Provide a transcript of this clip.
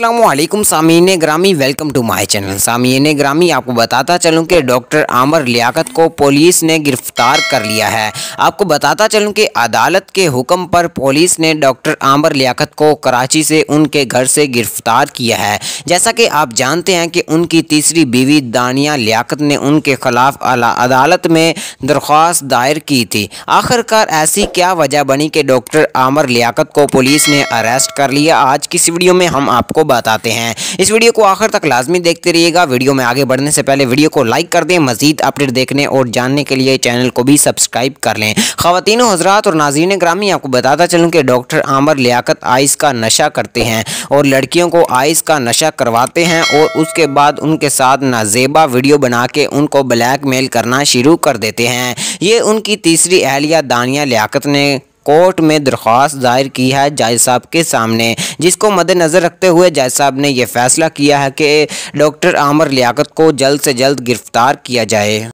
असलम सामीन ग्रामी welcome to my channel सामीन ग्रामी आपको बताता चलूँ कि डॉक्टर आमर लियाकत को पुलिस ने गिरफ्तार कर लिया है आपको बताता चलूँ कि अदालत के हुक्म पर पुलिस ने डॉक्टर आमर लियाकत को कराची से उनके घर से गिरफ्तार किया है जैसा कि आप जानते हैं कि उनकी तीसरी बीवी दानिया लियाकत ने उनके खिलाफ अदालत में दरख्वास्त दायर की थी आखिरकार ऐसी क्या वजह बनी कि डॉक्टर आमर लियाकत को पुलिस ने अरेस्ट कर लिया आज की इस वीडियो में हम आपको बताते हैं इस वीडियो को आखिर तक लाजमी देखते रहिएगा वीडियो में आगे बढ़ने से पहले वीडियो को लाइक कर दें मजीद अपडेट देखने और जानने के लिए चैनल को भी सब्सक्राइब कर लें खातिन हजरात और नाजीन ग्रामी आपको बताता चलूँ कि डॉक्टर आमर लियाकत आइस का नशा करते हैं और लड़कियों को आइस का नशा करवाते हैं और उसके बाद उनके साथ नाजेबा वीडियो बना के उनको ब्लैकमेल करना शुरू कर देते हैं ये उनकी तीसरी अहलिया दानिया लियाकत ने कोर्ट में दरख्वास्त दायर की है जायज साहब के सामने जिसको मद्देनज़र रखते हुए जायज साहब ने यह फैसला किया है कि डॉक्टर आमर लियाकत को जल्द से जल्द गिरफ्तार किया जाए